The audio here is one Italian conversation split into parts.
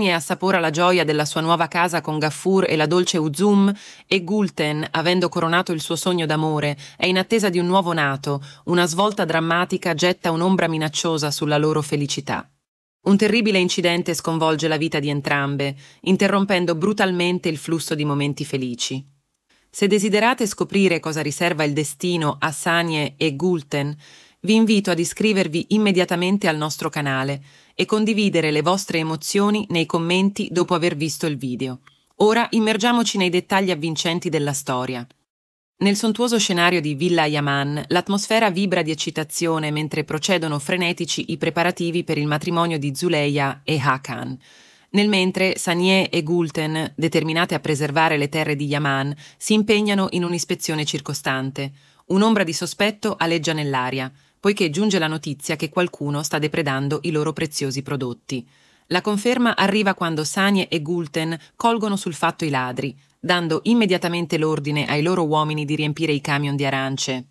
e assapora la gioia della sua nuova casa con Gaffur e la dolce Uzum, e Gulten, avendo coronato il suo sogno d'amore, è in attesa di un nuovo nato, una svolta drammatica getta un'ombra minacciosa sulla loro felicità. Un terribile incidente sconvolge la vita di entrambe, interrompendo brutalmente il flusso di momenti felici. Se desiderate scoprire cosa riserva il destino a Sanie e Gulten, vi invito ad iscrivervi immediatamente al nostro canale, e condividere le vostre emozioni nei commenti dopo aver visto il video. Ora immergiamoci nei dettagli avvincenti della storia. Nel sontuoso scenario di Villa Yaman, l'atmosfera vibra di eccitazione mentre procedono frenetici i preparativi per il matrimonio di Zuleia e Hakan. Nel mentre, Sanie e Gulten, determinate a preservare le terre di Yaman, si impegnano in un'ispezione circostante. Un'ombra di sospetto aleggia nell'aria poiché giunge la notizia che qualcuno sta depredando i loro preziosi prodotti. La conferma arriva quando Sanie e Gulten colgono sul fatto i ladri, dando immediatamente l'ordine ai loro uomini di riempire i camion di arance.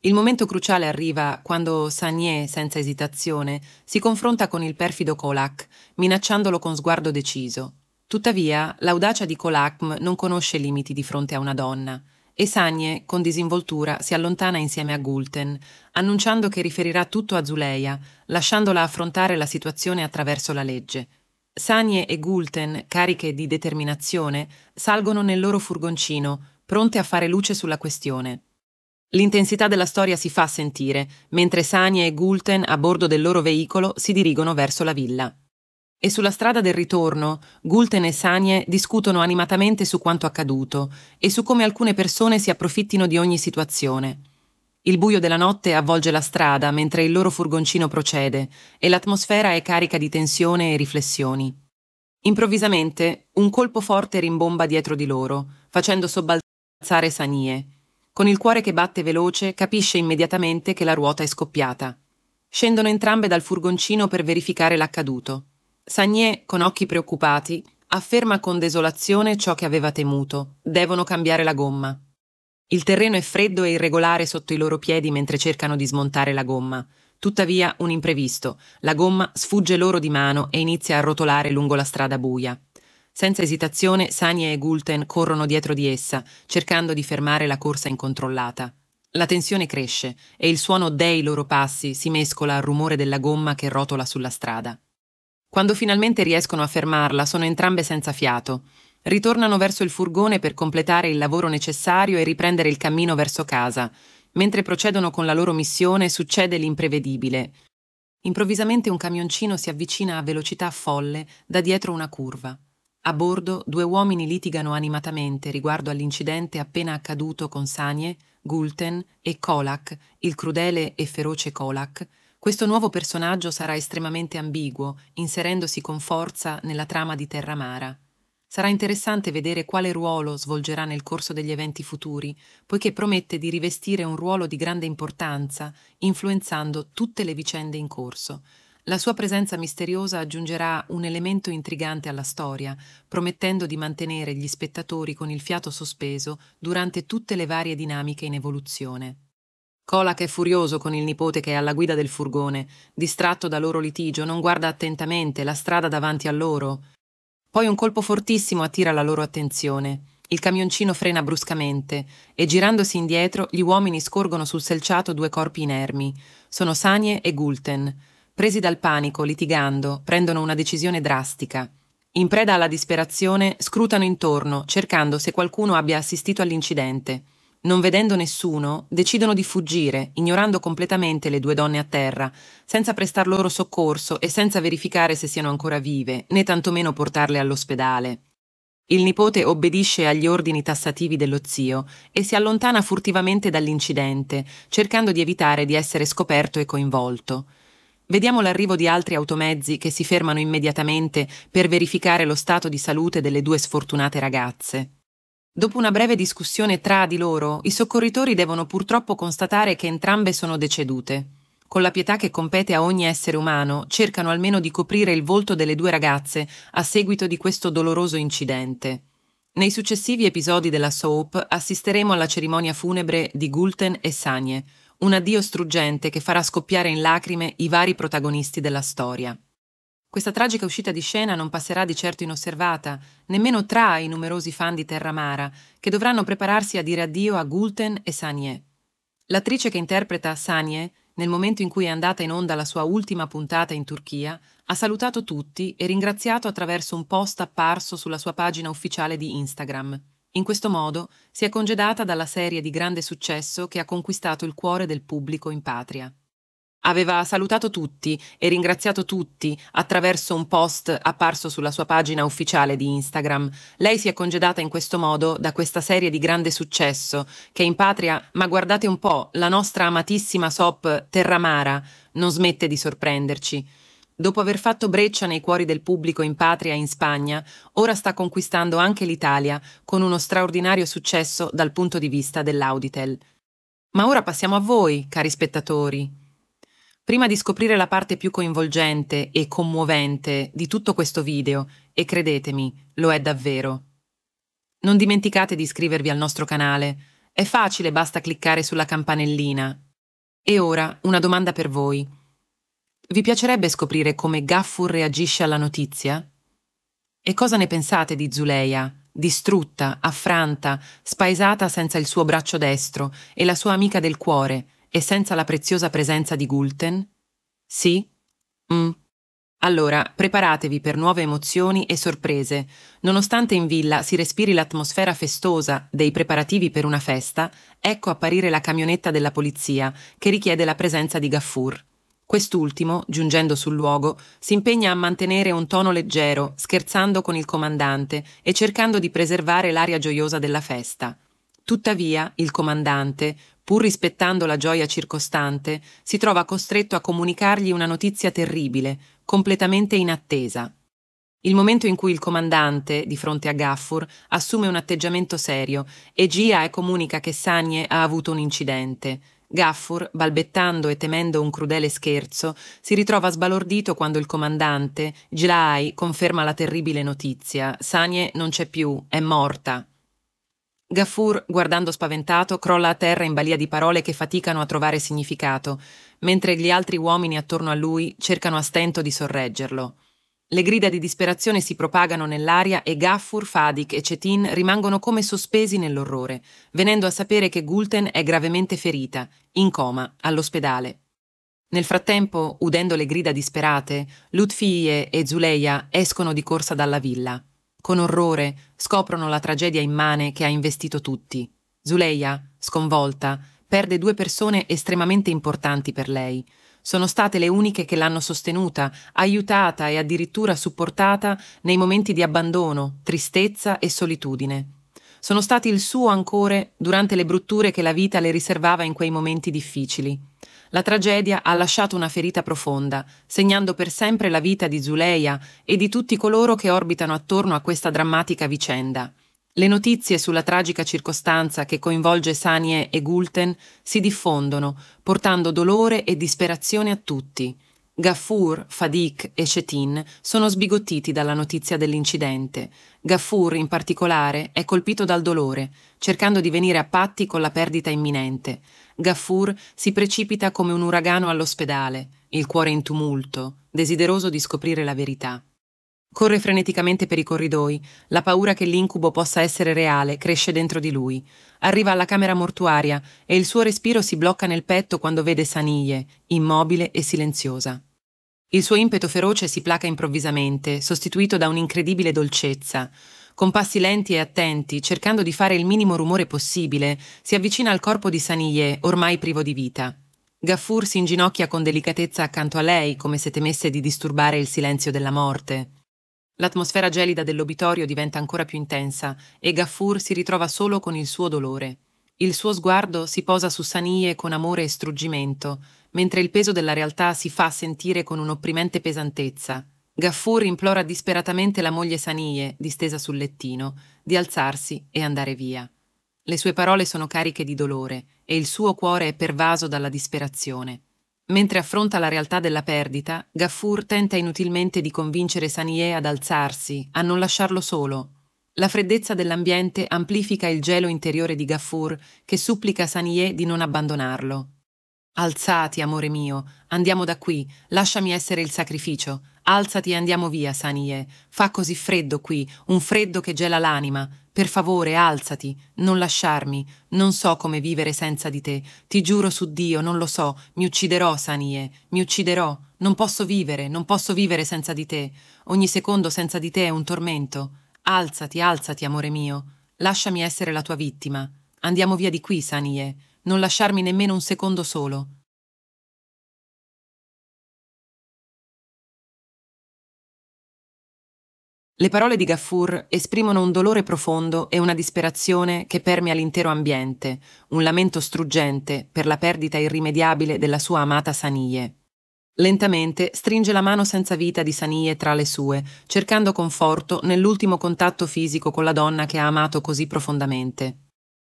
Il momento cruciale arriva quando Sanie, senza esitazione, si confronta con il perfido Kolak, minacciandolo con sguardo deciso. Tuttavia, l'audacia di Kolakm non conosce limiti di fronte a una donna e Sagne, con disinvoltura, si allontana insieme a Gulten, annunciando che riferirà tutto a Zuleia, lasciandola affrontare la situazione attraverso la legge. Sagne e Gulten, cariche di determinazione, salgono nel loro furgoncino, pronte a fare luce sulla questione. L'intensità della storia si fa sentire, mentre Sagne e Gulten, a bordo del loro veicolo, si dirigono verso la villa. E sulla strada del ritorno, Gulten e Sanie discutono animatamente su quanto accaduto e su come alcune persone si approfittino di ogni situazione. Il buio della notte avvolge la strada mentre il loro furgoncino procede e l'atmosfera è carica di tensione e riflessioni. Improvvisamente, un colpo forte rimbomba dietro di loro, facendo sobbalzare Sanie. Con il cuore che batte veloce, capisce immediatamente che la ruota è scoppiata. Scendono entrambe dal furgoncino per verificare l'accaduto. Sagné, con occhi preoccupati, afferma con desolazione ciò che aveva temuto. Devono cambiare la gomma. Il terreno è freddo e irregolare sotto i loro piedi mentre cercano di smontare la gomma. Tuttavia, un imprevisto. La gomma sfugge loro di mano e inizia a rotolare lungo la strada buia. Senza esitazione, Sanie e Gulten corrono dietro di essa, cercando di fermare la corsa incontrollata. La tensione cresce e il suono dei loro passi si mescola al rumore della gomma che rotola sulla strada. Quando finalmente riescono a fermarla, sono entrambe senza fiato. Ritornano verso il furgone per completare il lavoro necessario e riprendere il cammino verso casa. Mentre procedono con la loro missione, succede l'imprevedibile. Improvvisamente un camioncino si avvicina a velocità folle da dietro una curva. A bordo due uomini litigano animatamente riguardo all'incidente appena accaduto con Sanie, Gulten e Kolak, il crudele e feroce Kolak, questo nuovo personaggio sarà estremamente ambiguo, inserendosi con forza nella trama di Terra Mara. Sarà interessante vedere quale ruolo svolgerà nel corso degli eventi futuri, poiché promette di rivestire un ruolo di grande importanza, influenzando tutte le vicende in corso. La sua presenza misteriosa aggiungerà un elemento intrigante alla storia, promettendo di mantenere gli spettatori con il fiato sospeso durante tutte le varie dinamiche in evoluzione. Colac è furioso con il nipote che è alla guida del furgone, distratto dal loro litigio, non guarda attentamente la strada davanti a loro. Poi un colpo fortissimo attira la loro attenzione. Il camioncino frena bruscamente e girandosi indietro gli uomini scorgono sul selciato due corpi inermi. Sono Sanie e Gulten. Presi dal panico, litigando, prendono una decisione drastica. In preda alla disperazione, scrutano intorno, cercando se qualcuno abbia assistito all'incidente non vedendo nessuno, decidono di fuggire, ignorando completamente le due donne a terra, senza prestar loro soccorso e senza verificare se siano ancora vive, né tantomeno portarle all'ospedale. Il nipote obbedisce agli ordini tassativi dello zio e si allontana furtivamente dall'incidente, cercando di evitare di essere scoperto e coinvolto. Vediamo l'arrivo di altri automezzi che si fermano immediatamente per verificare lo stato di salute delle due sfortunate ragazze. Dopo una breve discussione tra di loro, i soccorritori devono purtroppo constatare che entrambe sono decedute. Con la pietà che compete a ogni essere umano, cercano almeno di coprire il volto delle due ragazze a seguito di questo doloroso incidente. Nei successivi episodi della soap assisteremo alla cerimonia funebre di Gulten e Sagne, un addio struggente che farà scoppiare in lacrime i vari protagonisti della storia. Questa tragica uscita di scena non passerà di certo inosservata, nemmeno tra i numerosi fan di Terramara, che dovranno prepararsi a dire addio a Gulten e Sanie. L'attrice che interpreta Sanie, nel momento in cui è andata in onda la sua ultima puntata in Turchia, ha salutato tutti e ringraziato attraverso un post apparso sulla sua pagina ufficiale di Instagram. In questo modo si è congedata dalla serie di grande successo che ha conquistato il cuore del pubblico in patria. Aveva salutato tutti e ringraziato tutti attraverso un post apparso sulla sua pagina ufficiale di Instagram. Lei si è congedata in questo modo da questa serie di grande successo che in patria, ma guardate un po', la nostra amatissima sop Terramara non smette di sorprenderci. Dopo aver fatto breccia nei cuori del pubblico in patria e in Spagna, ora sta conquistando anche l'Italia con uno straordinario successo dal punto di vista dell'Auditel. Ma ora passiamo a voi, cari spettatori, Prima di scoprire la parte più coinvolgente e commovente di tutto questo video, e credetemi, lo è davvero. Non dimenticate di iscrivervi al nostro canale. È facile, basta cliccare sulla campanellina. E ora una domanda per voi. Vi piacerebbe scoprire come Gaffur reagisce alla notizia? E cosa ne pensate di Zuleia, distrutta, affranta, spaesata senza il suo braccio destro e la sua amica del cuore, e senza la preziosa presenza di Gulten? Sì? Mm. Allora, preparatevi per nuove emozioni e sorprese. Nonostante in villa si respiri l'atmosfera festosa dei preparativi per una festa, ecco apparire la camionetta della polizia, che richiede la presenza di Gaffur. Quest'ultimo, giungendo sul luogo, si impegna a mantenere un tono leggero, scherzando con il comandante e cercando di preservare l'aria gioiosa della festa. Tuttavia, il comandante, pur rispettando la gioia circostante, si trova costretto a comunicargli una notizia terribile, completamente inattesa. Il momento in cui il comandante, di fronte a Gaffur, assume un atteggiamento serio e Gia e comunica che Sanie ha avuto un incidente. Gaffur, balbettando e temendo un crudele scherzo, si ritrova sbalordito quando il comandante, Gilai, conferma la terribile notizia. Sanie non c'è più, è morta. Gafur, guardando spaventato, crolla a terra in balia di parole che faticano a trovare significato, mentre gli altri uomini attorno a lui cercano a stento di sorreggerlo. Le grida di disperazione si propagano nell'aria e Gaffur, Fadik e Cetin rimangono come sospesi nell'orrore, venendo a sapere che Gulten è gravemente ferita, in coma, all'ospedale. Nel frattempo, udendo le grida disperate, Lutfie e Zuleia escono di corsa dalla villa. Con orrore scoprono la tragedia immane che ha investito tutti. Zuleia, sconvolta, perde due persone estremamente importanti per lei. Sono state le uniche che l'hanno sostenuta, aiutata e addirittura supportata nei momenti di abbandono, tristezza e solitudine. Sono stati il suo ancore durante le brutture che la vita le riservava in quei momenti difficili la tragedia ha lasciato una ferita profonda, segnando per sempre la vita di Zuleia e di tutti coloro che orbitano attorno a questa drammatica vicenda. Le notizie sulla tragica circostanza che coinvolge Sanie e Gulten si diffondono, portando dolore e disperazione a tutti. Gaffur, Fadik e Chetin sono sbigottiti dalla notizia dell'incidente. Gaffur, in particolare, è colpito dal dolore, cercando di venire a patti con la perdita imminente. Gaffur si precipita come un uragano all'ospedale, il cuore in tumulto, desideroso di scoprire la verità. Corre freneticamente per i corridoi, la paura che l'incubo possa essere reale cresce dentro di lui. Arriva alla camera mortuaria e il suo respiro si blocca nel petto quando vede Sanille, immobile e silenziosa. Il suo impeto feroce si placa improvvisamente, sostituito da un'incredibile dolcezza. Con passi lenti e attenti, cercando di fare il minimo rumore possibile, si avvicina al corpo di Sanille, ormai privo di vita. Gaffur si inginocchia con delicatezza accanto a lei, come se temesse di disturbare il silenzio della morte. L'atmosfera gelida dell'obitorio diventa ancora più intensa e Gaffur si ritrova solo con il suo dolore. Il suo sguardo si posa su Sanie con amore e struggimento, mentre il peso della realtà si fa sentire con un'opprimente pesantezza. Gaffur implora disperatamente la moglie Sanie, distesa sul lettino, di alzarsi e andare via. Le sue parole sono cariche di dolore e il suo cuore è pervaso dalla disperazione. Mentre affronta la realtà della perdita, Gaffur tenta inutilmente di convincere Sanie ad alzarsi, a non lasciarlo solo. La freddezza dell'ambiente amplifica il gelo interiore di Gaffur, che supplica Sanie di non abbandonarlo. Alzati, amore mio, andiamo da qui, lasciami essere il sacrificio, Alzati e andiamo via, Sanie. Fa così freddo qui, un freddo che gela l'anima. Per favore, alzati, non lasciarmi. Non so come vivere senza di te. Ti giuro su Dio, non lo so. Mi ucciderò, Sanie, mi ucciderò. Non posso vivere, non posso vivere senza di te. Ogni secondo senza di te è un tormento. Alzati, alzati, amore mio. Lasciami essere la tua vittima. Andiamo via di qui, Sanie. Non lasciarmi nemmeno un secondo solo. Le parole di Gaffur esprimono un dolore profondo e una disperazione che permea l'intero ambiente, un lamento struggente per la perdita irrimediabile della sua amata Sanie. Lentamente stringe la mano senza vita di Sanie tra le sue, cercando conforto nell'ultimo contatto fisico con la donna che ha amato così profondamente.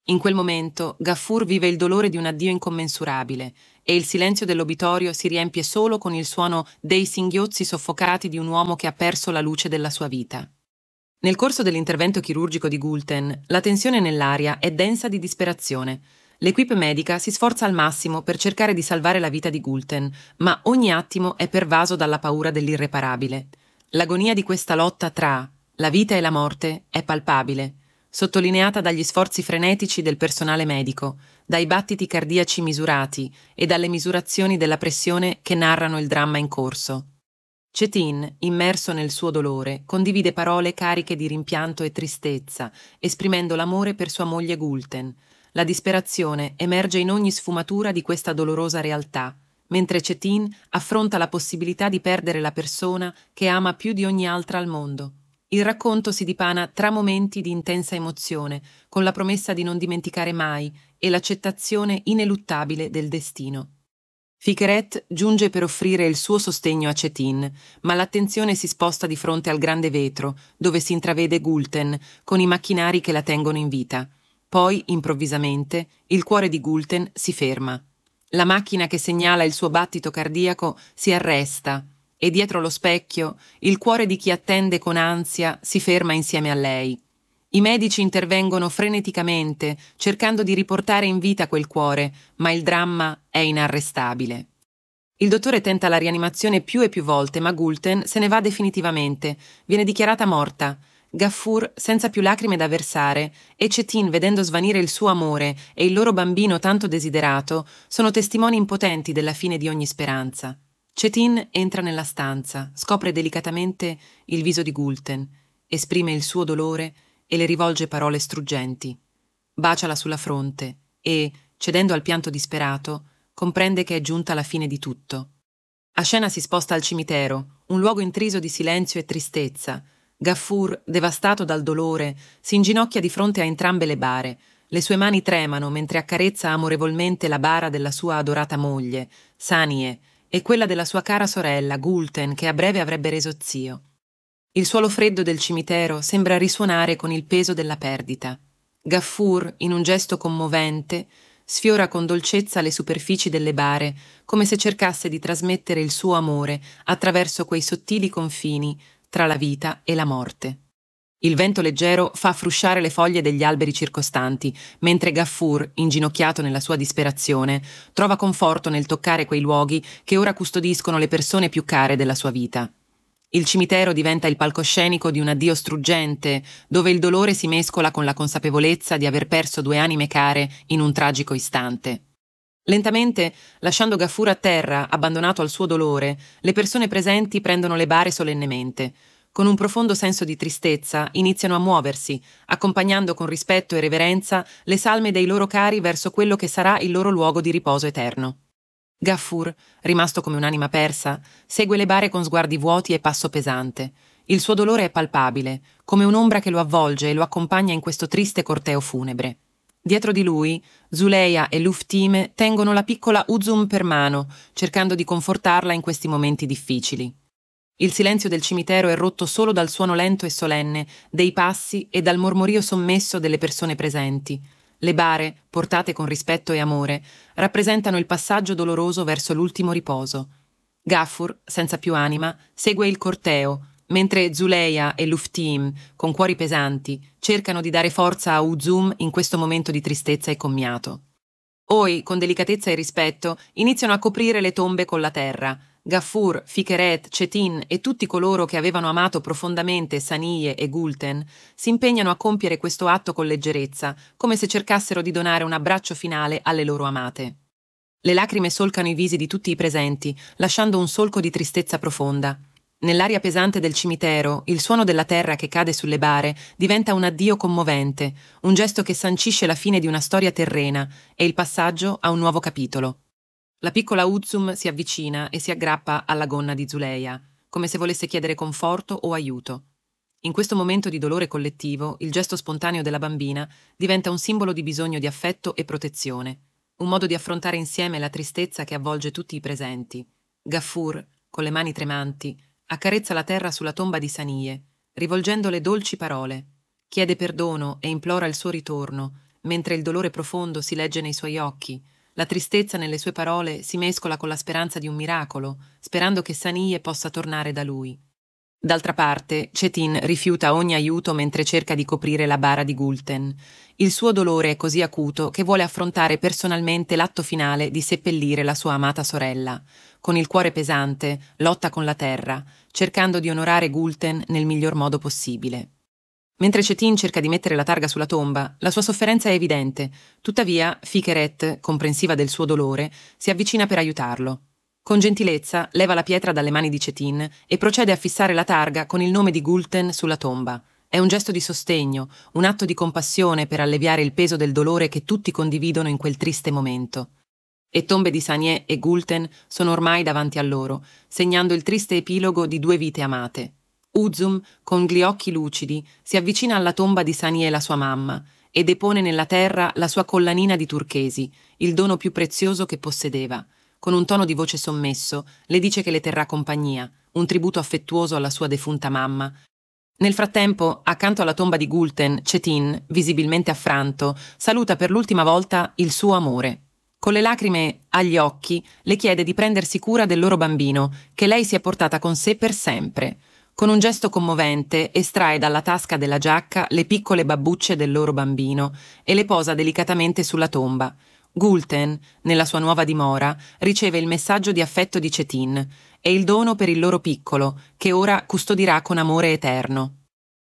In quel momento Gaffur vive il dolore di un addio incommensurabile e il silenzio dell'obitorio si riempie solo con il suono dei singhiozzi soffocati di un uomo che ha perso la luce della sua vita. Nel corso dell'intervento chirurgico di Gulten, la tensione nell'aria è densa di disperazione. L'equipe medica si sforza al massimo per cercare di salvare la vita di Gulten, ma ogni attimo è pervaso dalla paura dell'irreparabile. L'agonia di questa lotta tra la vita e la morte è palpabile sottolineata dagli sforzi frenetici del personale medico, dai battiti cardiaci misurati e dalle misurazioni della pressione che narrano il dramma in corso. Cetin, immerso nel suo dolore, condivide parole cariche di rimpianto e tristezza, esprimendo l'amore per sua moglie Gulten. La disperazione emerge in ogni sfumatura di questa dolorosa realtà mentre Cetin affronta la possibilità di perdere la persona che ama più di ogni altra al mondo. Il racconto si dipana tra momenti di intensa emozione, con la promessa di non dimenticare mai e l'accettazione ineluttabile del destino. Ficret giunge per offrire il suo sostegno a Cetin, ma l'attenzione si sposta di fronte al grande vetro, dove si intravede Gulten, con i macchinari che la tengono in vita. Poi, improvvisamente, il cuore di Gulten si ferma. La macchina che segnala il suo battito cardiaco si arresta e dietro lo specchio il cuore di chi attende con ansia si ferma insieme a lei. I medici intervengono freneticamente cercando di riportare in vita quel cuore, ma il dramma è inarrestabile. Il dottore tenta la rianimazione più e più volte, ma Gulten se ne va definitivamente, viene dichiarata morta. Gaffur senza più lacrime da versare e Cetin vedendo svanire il suo amore e il loro bambino tanto desiderato sono testimoni impotenti della fine di ogni speranza. Cetin entra nella stanza, scopre delicatamente il viso di Gulten, esprime il suo dolore e le rivolge parole struggenti. Baciala sulla fronte e, cedendo al pianto disperato, comprende che è giunta la fine di tutto. scena si sposta al cimitero, un luogo intriso di silenzio e tristezza. Gaffur, devastato dal dolore, si inginocchia di fronte a entrambe le bare. Le sue mani tremano mentre accarezza amorevolmente la bara della sua adorata moglie, Sanie, e quella della sua cara sorella, Gulten, che a breve avrebbe reso zio. Il suolo freddo del cimitero sembra risuonare con il peso della perdita. Gaffur, in un gesto commovente, sfiora con dolcezza le superfici delle bare, come se cercasse di trasmettere il suo amore attraverso quei sottili confini tra la vita e la morte. Il vento leggero fa frusciare le foglie degli alberi circostanti, mentre Gaffur, inginocchiato nella sua disperazione, trova conforto nel toccare quei luoghi che ora custodiscono le persone più care della sua vita. Il cimitero diventa il palcoscenico di un addio struggente, dove il dolore si mescola con la consapevolezza di aver perso due anime care in un tragico istante. Lentamente, lasciando Gaffur a terra, abbandonato al suo dolore, le persone presenti prendono le bare solennemente, con un profondo senso di tristezza, iniziano a muoversi, accompagnando con rispetto e reverenza le salme dei loro cari verso quello che sarà il loro luogo di riposo eterno. Gaffur, rimasto come un'anima persa, segue le bare con sguardi vuoti e passo pesante. Il suo dolore è palpabile, come un'ombra che lo avvolge e lo accompagna in questo triste corteo funebre. Dietro di lui, Zuleia e Luftime tengono la piccola Uzum per mano, cercando di confortarla in questi momenti difficili. Il silenzio del cimitero è rotto solo dal suono lento e solenne, dei passi e dal mormorio sommesso delle persone presenti. Le bare, portate con rispetto e amore, rappresentano il passaggio doloroso verso l'ultimo riposo. Gaffur, senza più anima, segue il corteo, mentre Zuleia e Luftim, con cuori pesanti, cercano di dare forza a Uzum in questo momento di tristezza e commiato. Oi, con delicatezza e rispetto, iniziano a coprire le tombe con la terra – Gaffur, Fikeret, Cetin e tutti coloro che avevano amato profondamente Sanie e Gulten si impegnano a compiere questo atto con leggerezza, come se cercassero di donare un abbraccio finale alle loro amate. Le lacrime solcano i visi di tutti i presenti, lasciando un solco di tristezza profonda. Nell'aria pesante del cimitero, il suono della terra che cade sulle bare diventa un addio commovente, un gesto che sancisce la fine di una storia terrena e il passaggio a un nuovo capitolo. La piccola Uzum si avvicina e si aggrappa alla gonna di Zuleia, come se volesse chiedere conforto o aiuto. In questo momento di dolore collettivo, il gesto spontaneo della bambina diventa un simbolo di bisogno di affetto e protezione, un modo di affrontare insieme la tristezza che avvolge tutti i presenti. Gaffur, con le mani tremanti, accarezza la terra sulla tomba di Sanie, rivolgendole dolci parole. Chiede perdono e implora il suo ritorno, mentre il dolore profondo si legge nei suoi occhi, la tristezza nelle sue parole si mescola con la speranza di un miracolo, sperando che Sanie possa tornare da lui. D'altra parte, Cetin rifiuta ogni aiuto mentre cerca di coprire la bara di Gulten. Il suo dolore è così acuto che vuole affrontare personalmente l'atto finale di seppellire la sua amata sorella. Con il cuore pesante, lotta con la terra, cercando di onorare Gulten nel miglior modo possibile. Mentre Cetin cerca di mettere la targa sulla tomba, la sua sofferenza è evidente. Tuttavia, Ficheret, comprensiva del suo dolore, si avvicina per aiutarlo. Con gentilezza leva la pietra dalle mani di Cetin e procede a fissare la targa con il nome di Gulten sulla tomba. È un gesto di sostegno, un atto di compassione per alleviare il peso del dolore che tutti condividono in quel triste momento. E tombe di Sagné e Gulten sono ormai davanti a loro, segnando il triste epilogo di due vite amate. Uzum, con gli occhi lucidi, si avvicina alla tomba di Sani e la sua mamma e depone nella terra la sua collanina di turchesi, il dono più prezioso che possedeva. Con un tono di voce sommesso, le dice che le terrà compagnia, un tributo affettuoso alla sua defunta mamma. Nel frattempo, accanto alla tomba di Gulten, Cetin, visibilmente affranto, saluta per l'ultima volta il suo amore. Con le lacrime agli occhi, le chiede di prendersi cura del loro bambino, che lei si è portata con sé per sempre con un gesto commovente estrae dalla tasca della giacca le piccole babbucce del loro bambino e le posa delicatamente sulla tomba. Gulten, nella sua nuova dimora, riceve il messaggio di affetto di Cetin e il dono per il loro piccolo, che ora custodirà con amore eterno.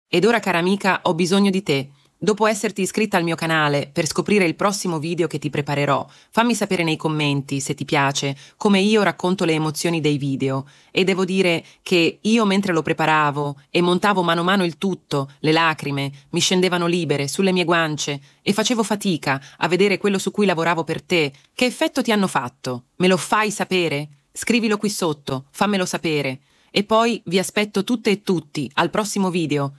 Ed ora, cara amica, ho bisogno di te. Dopo esserti iscritta al mio canale per scoprire il prossimo video che ti preparerò, fammi sapere nei commenti, se ti piace, come io racconto le emozioni dei video. E devo dire che io mentre lo preparavo e montavo mano a mano il tutto, le lacrime mi scendevano libere sulle mie guance e facevo fatica a vedere quello su cui lavoravo per te. Che effetto ti hanno fatto? Me lo fai sapere? Scrivilo qui sotto, fammelo sapere. E poi vi aspetto tutte e tutti al prossimo video.